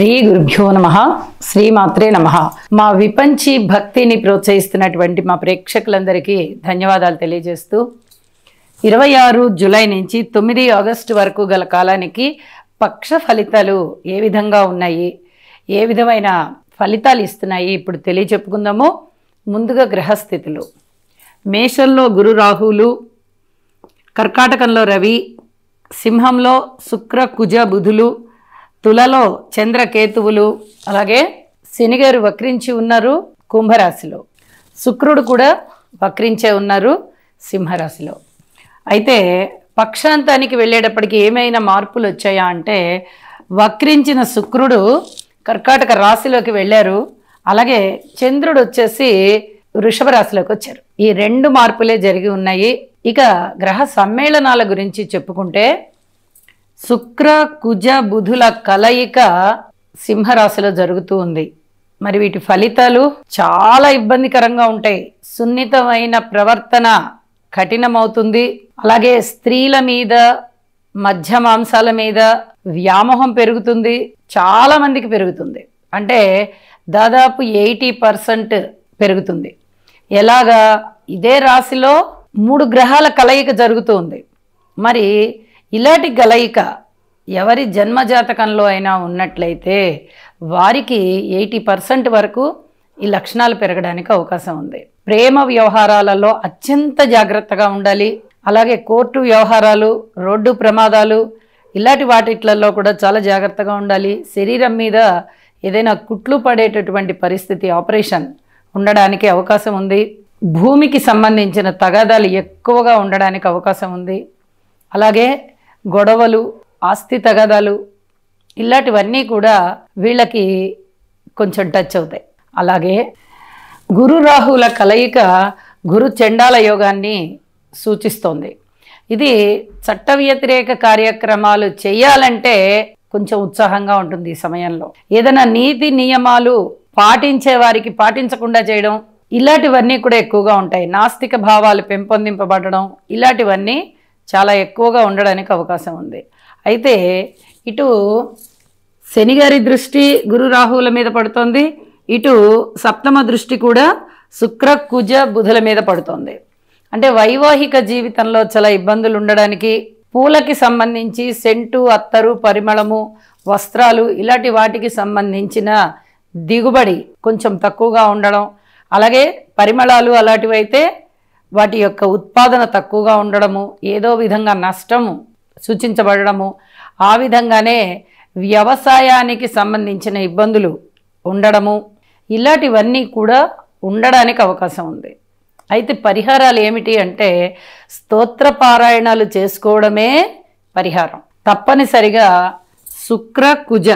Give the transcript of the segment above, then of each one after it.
శ్రీ గురుభ్యో నమ శ్రీమాత్రే నమ మా విపంచి భక్తిని ప్రోత్సహిస్తున్నటువంటి మా ప్రేక్షకులందరికీ ధన్యవాదాలు తెలియజేస్తూ ఇరవై ఆరు జూలై నుంచి తొమ్మిది ఆగస్టు వరకు గల కాలానికి పక్ష ఫలితాలు ఏ విధంగా ఉన్నాయి ఏ విధమైన ఫలితాలు ఇస్తున్నాయి ఇప్పుడు తెలియచెప్పుకుందాము ముందుగా గ్రహస్థితులు మేషంలో గురు రాహులు కర్కాటకంలో రవి సింహంలో శుక్ర కుజ బుధులు తులలో చంద్రకేతువులు అలాగే శనిగారు వక్రించి ఉన్నారు కుంభరాశిలో శుక్రుడు కూడా వక్రించే ఉన్నారు సింహరాశిలో అయితే పక్షాంతానికి వెళ్ళేటప్పటికి ఏమైనా మార్పులు వచ్చాయా అంటే వక్రించిన శుక్రుడు కర్కాటక రాశిలోకి వెళ్ళారు అలాగే చంద్రుడు వచ్చేసి వృషభ రాశిలోకి వచ్చారు ఈ రెండు మార్పులే జరిగి ఉన్నాయి ఇక గ్రహ సమ్మేళనాల గురించి చెప్పుకుంటే శుక్ర కుజ బుధుల కలయిక సింహరాశిలో జరుగుతూ ఉంది మరి వీటి ఫలితాలు చాలా ఇబ్బందికరంగా ఉంటాయి సున్నితమైన ప్రవర్తన కఠినమవుతుంది అలాగే స్త్రీల మీద మధ్య మాంసాల మీద వ్యామోహం పెరుగుతుంది చాలా మందికి పెరుగుతుంది అంటే దాదాపు ఎయిటీ పర్సెంట్ పెరుగుతుంది ఎలాగా ఇదే రాశిలో మూడు గ్రహాల కలయిక జరుగుతూ ఉంది మరి ఇలాంటి గలయిక ఎవరి జన్మజాతకంలో అయినా ఉన్నట్లయితే వారికి ఎయిటీ పర్సెంట్ వరకు ఈ లక్షణాలు పెరగడానికి అవకాశం ఉంది ప్రేమ వ్యవహారాలలో అత్యంత జాగ్రత్తగా ఉండాలి అలాగే కోర్టు వ్యవహారాలు రోడ్డు ప్రమాదాలు ఇలాంటి వాటిట్లలో కూడా చాలా జాగ్రత్తగా ఉండాలి శరీరం మీద ఏదైనా కుట్లు పడేటటువంటి పరిస్థితి ఆపరేషన్ ఉండడానికి అవకాశం ఉంది భూమికి సంబంధించిన తగాదాలు ఎక్కువగా ఉండడానికి అవకాశం ఉంది అలాగే గొడవలు ఆస్తి తగదలు ఇలాంటివన్నీ కూడా వీళ్ళకి కొంచెం టచ్ అవుతాయి అలాగే గురు రాహుల కలయిక గురు చండాల యోగాన్ని సూచిస్తోంది ఇది చట్ట వ్యతిరేక కార్యక్రమాలు చేయాలంటే కొంచెం ఉత్సాహంగా ఉంటుంది ఈ సమయంలో ఏదైనా నీతి నియమాలు పాటించే వారికి పాటించకుండా చేయడం ఇలాంటివన్నీ కూడా ఎక్కువగా ఉంటాయి నాస్తిక భావాలు పెంపొందింపబడడం ఇలాంటివన్నీ చాలా ఎక్కువగా ఉండడానికి అవకాశం ఉంది అయితే ఇటు శనిగారి దృష్టి గురు రాహువుల మీద పడుతోంది ఇటు సప్తమ దృష్టి కూడా శుక్ర కుజ బుధుల మీద పడుతోంది అంటే వైవాహిక జీవితంలో చాలా ఇబ్బందులు ఉండడానికి పూలకి సంబంధించి సెంటు అత్తరు పరిమళము వస్త్రాలు ఇలాంటి వాటికి సంబంధించిన దిగుబడి కొంచెం తక్కువగా ఉండడం అలాగే పరిమళాలు అలాంటివైతే వాటి యొక్క ఉత్పాదన తక్కువగా ఉండడము ఏదో విధంగా నష్టము సూచించబడము ఆ విధంగానే వ్యవసాయానికి సంబంధించిన ఇబ్బందులు ఉండడము ఇలాంటివన్నీ కూడా ఉండడానికి అవకాశం ఉంది అయితే పరిహారాలు ఏమిటి అంటే స్తోత్రపారాయణాలు చేసుకోవడమే పరిహారం తప్పనిసరిగా శుక్ర కుజ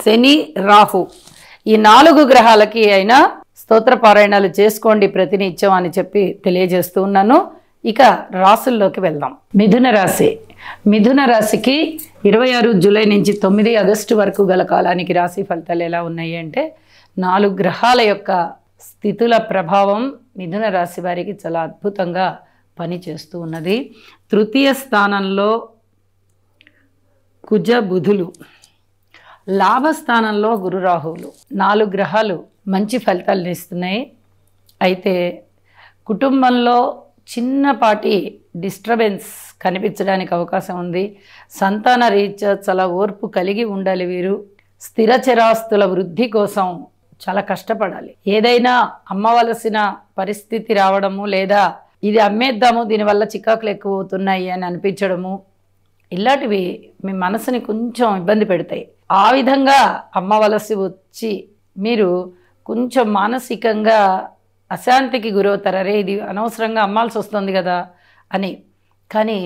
శని రాహు ఈ నాలుగు గ్రహాలకి అయినా స్తోత్ర పారాయణాలు చేసుకోండి ప్రతినిత్యం అని చెప్పి తెలియజేస్తూ ఉన్నాను ఇక రాసుల్లోకి వెళ్దాం మిథున రాశి మిథున రాశికి ఇరవై ఆరు జూలై నుంచి తొమ్మిది ఆగస్టు వరకు గల కాలానికి రాశి ఫలితాలు ఎలా ఉన్నాయి అంటే నాలుగు గ్రహాల యొక్క స్థితుల ప్రభావం మిథున రాశి వారికి చాలా అద్భుతంగా పనిచేస్తూ ఉన్నది తృతీయ స్థానంలో కుజ బుధులు లాభస్థానంలో గురు రాహువులు నాలుగు గ్రహాలు మంచి ఫలితాలను ఇస్తున్నాయి అయితే కుటుంబంలో చిన్నపాటి డిస్టర్బెన్స్ కనిపించడానికి అవకాశం ఉంది సంతాన రీత్యా చాలా ఓర్పు కలిగి ఉండాలి వీరు స్థిర చరాస్తుల వృద్ధి కోసం చాలా కష్టపడాలి ఏదైనా అమ్మవలసిన పరిస్థితి రావడము లేదా ఇది అమ్మేద్దాము దీనివల్ల చికాకులు ఎక్కువ అవుతున్నాయి అని అనిపించడము ఇలాంటివి మీ మనసుని కొంచెం ఇబ్బంది పెడతాయి ఆ విధంగా అమ్మవలసి వచ్చి మీరు కొంచెం మానసికంగా అశాంతికి గురవుతారరే ఇది అనవసరంగా అమ్మాల్సి వస్తుంది కదా అని కానీ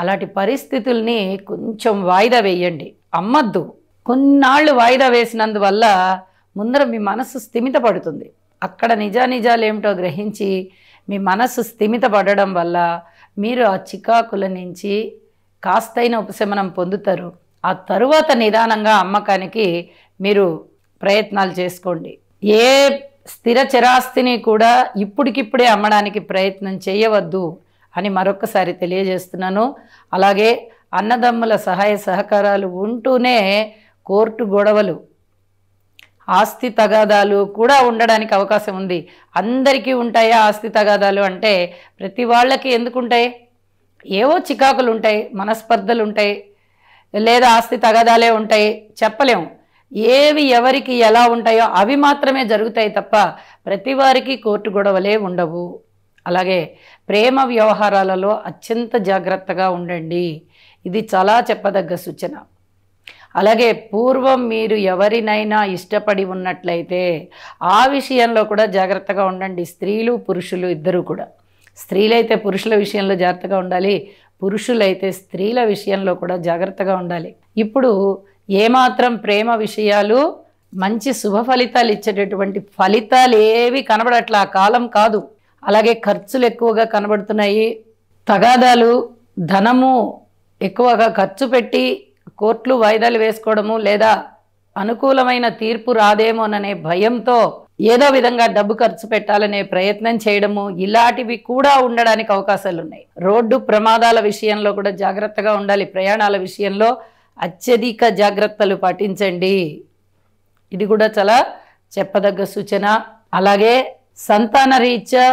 అలాంటి పరిస్థితుల్ని కొంచెం వాయిదా వేయండి అమ్మద్దు కొన్నాళ్ళు వాయిదా వేసినందువల్ల ముందర మీ మనస్సు స్థిమిత పడుతుంది అక్కడ నిజాలు ఏమిటో గ్రహించి మీ మనస్సు స్థిమిత పడడం వల్ల మీరు ఆ చికాకుల నుంచి కాస్తైన ఉపశమనం పొందుతారు ఆ తరువాత నిదానంగా అమ్మకానికి మీరు ప్రయత్నాలు చేసుకోండి ఏ స్థిర చరాస్తిని కూడా ఇప్పటికిప్పుడే అమ్మడానికి ప్రయత్నం చేయవద్దు అని మరొకసారి తెలియజేస్తున్నాను అలాగే అన్నదమ్ముల సహాయ సహకారాలు ఉంటూనే కోర్టు గొడవలు ఆస్తి తగాదాలు కూడా ఉండడానికి అవకాశం ఉంది అందరికీ ఉంటాయా ఆస్తి తగాదాలు అంటే ప్రతి వాళ్ళకి ఎందుకుంటాయి ఏవో చికాకులు ఉంటాయి మనస్పర్ధలు ఉంటాయి లేదా ఆస్తి తగదాలే ఉంటాయి చెప్పలేము ఏవి ఎవరికి ఎలా ఉంటాయో అవి మాత్రమే జరుగుతాయి తప్ప ప్రతి వారికి కోర్టు గొడవలే ఉండవు అలాగే ప్రేమ వ్యవహారాలలో అత్యంత జాగ్రత్తగా ఉండండి ఇది చాలా చెప్పదగ్గ సూచన అలాగే పూర్వం మీరు ఎవరినైనా ఇష్టపడి ఉన్నట్లయితే ఆ విషయంలో కూడా జాగ్రత్తగా ఉండండి స్త్రీలు పురుషులు ఇద్దరూ కూడా స్త్రీలైతే పురుషుల విషయంలో జాగ్రత్తగా ఉండాలి పురుషులైతే స్త్రీల విషయంలో కూడా జాగ్రత్తగా ఉండాలి ఇప్పుడు ఏమాత్రం ప్రేమ విషయాలు మంచి శుభ ఫలితాలు ఇచ్చేటటువంటి ఫలితాలు ఏవి కనబడట్ల కాలం కాదు అలాగే ఖర్చులు ఎక్కువగా కనబడుతున్నాయి తగాదాలు ధనము ఎక్కువగా ఖర్చు పెట్టి కోర్టులు వాయిదాలు వేసుకోవడము లేదా అనుకూలమైన తీర్పు రాదేమోననే భయంతో ఏదో విధంగా డబ్బు ఖర్చు పెట్టాలనే ప్రయత్నం చేయడము ఇలాంటివి కూడా ఉండడానికి అవకాశాలు ఉన్నాయి రోడ్డు ప్రమాదాల విషయంలో కూడా జాగ్రత్తగా ఉండాలి ప్రయాణాల విషయంలో అత్యధిక జాగ్రత్తలు పాటించండి ఇది కూడా చాలా చెప్పదగ్గ సూచన అలాగే సంతాన రీత్యా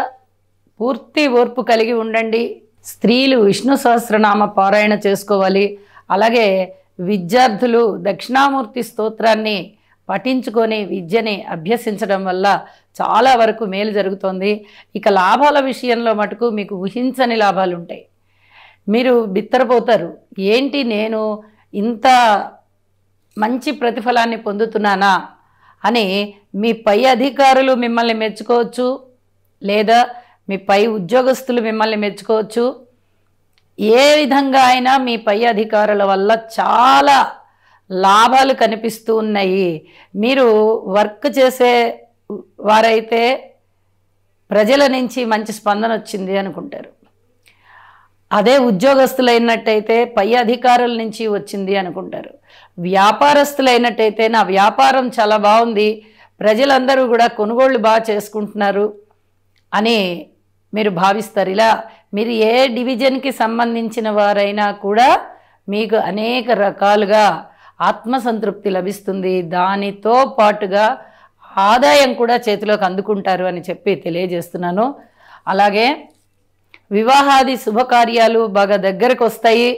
పూర్తి ఓర్పు కలిగి ఉండండి స్త్రీలు విష్ణు సహస్రనామ పారాయణ చేసుకోవాలి అలాగే విద్యార్థులు దక్షిణామూర్తి స్తోత్రాన్ని పఠించుకొని విద్యని అభ్యసించడం వల్ల చాలా వరకు మేలు జరుగుతుంది ఇక లాభాల విషయంలో మటుకు మీకు ఊహించని లాభాలు ఉంటాయి మీరు బిత్తరపోతారు ఏంటి నేను ఇంత మంచి ప్రతిఫలాన్ని పొందుతున్నానా అని మీ పై అధికారులు మిమ్మల్ని మెచ్చుకోవచ్చు లేదా మీ పై ఉద్యోగస్తులు మిమ్మల్ని మెచ్చుకోవచ్చు ఏ విధంగా అయినా మీ పై అధికారుల వల్ల చాలా లాభాలు కనిపిస్తూ ఉన్నాయి మీరు వర్క్ చేసే వారైతే ప్రజల నుంచి మంచి స్పందన వచ్చింది అనుకుంటారు అదే ఉద్యోగస్తులైనట్టయితే పై అధికారుల నుంచి వచ్చింది అనుకుంటారు వ్యాపారస్తులైనట్టయితే నా వ్యాపారం చాలా బాగుంది ప్రజలందరూ కూడా కొనుగోళ్ళు బాగా చేసుకుంటున్నారు అని మీరు భావిస్తారు ఇలా మీరు ఏ డివిజన్కి సంబంధించిన వారైనా కూడా మీకు అనేక రకాలుగా ఆత్మసంతృప్తి లభిస్తుంది దానితో పాటుగా ఆదాయం కూడా చేతిలోకి అందుకుంటారు అని చెప్పి తెలియజేస్తున్నాను అలాగే వివాహాది శుభకార్యాలు బాగా దగ్గరకు వస్తాయి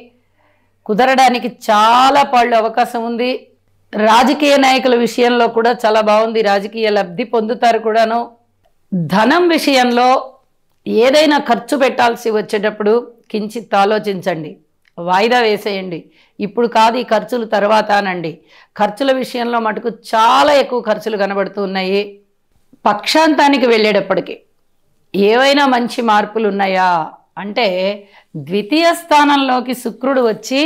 కుదరడానికి చాలా పాళ్ళు అవకాశం ఉంది రాజకీయ నాయకుల విషయంలో కూడా చాలా బాగుంది రాజకీయ లబ్ధి పొందుతారు కూడాను ధనం విషయంలో ఏదైనా ఖర్చు పెట్టాల్సి వచ్చేటప్పుడు కించిత్ ఆలోచించండి వాయిదా వేసేయండి ఇప్పుడు కాదు ఈ ఖర్చులు తర్వాత అనండి ఖర్చుల విషయంలో మటుకు చాలా ఎక్కువ ఖర్చులు కనబడుతున్నాయి పక్షాంతానికి వెళ్ళేటప్పటికి ఏవైనా మంచి మార్పులు ఉన్నాయా అంటే ద్వితీయ స్థానంలోకి శుక్రుడు వచ్చి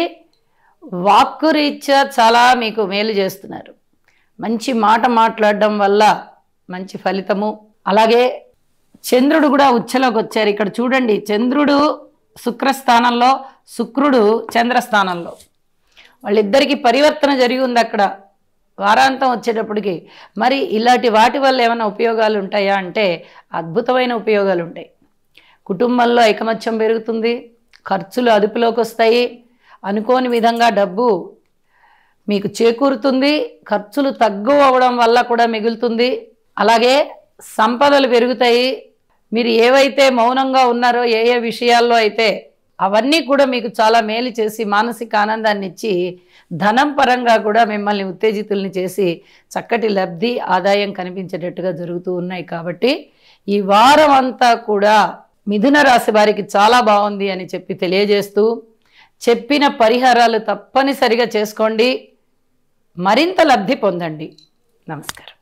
వాక్కు రీత్యా చాలా మీకు మేలు చేస్తున్నారు మంచి మాట మాట్లాడడం వల్ల మంచి ఫలితము అలాగే చంద్రుడు కూడా ఉచ్చలోకి వచ్చారు ఇక్కడ చూడండి చంద్రుడు శుక్రస్థానంలో శుక్రుడు చంద్రస్థానంలో వాళ్ళిద్దరికీ పరివర్తన జరిగి ఉంది అక్కడ వారాంతం వచ్చేటప్పటికి మరి ఇలాంటి వాటి వల్ల ఏమైనా ఉపయోగాలు ఉంటాయా అంటే అద్భుతమైన ఉపయోగాలు ఉంటాయి కుటుంబంలో ఐకమత్యం పెరుగుతుంది ఖర్చులు అదుపులోకి వస్తాయి అనుకోని విధంగా డబ్బు మీకు చేకూరుతుంది ఖర్చులు తగ్గు అవ్వడం వల్ల కూడా మిగులుతుంది అలాగే సంపదలు పెరుగుతాయి మీరు ఏవైతే మౌనంగా ఉన్నారో ఏ ఏ విషయాల్లో అయితే అవన్నీ కూడా మీకు చాలా మేలు చేసి మానసిక ఆనందాన్ని ఇచ్చి ధనం పరంగా కూడా మిమ్మల్ని ఉత్తేజితుల్ని చేసి చక్కటి లబ్ధి ఆదాయం కనిపించేటట్టుగా జరుగుతూ ఉన్నాయి కాబట్టి ఈ వారం అంతా కూడా మిథున రాశి వారికి చాలా బాగుంది అని చెప్పి తెలియజేస్తూ చెప్పిన పరిహారాలు తప్పనిసరిగా చేసుకోండి మరింత లబ్ధి పొందండి నమస్కారం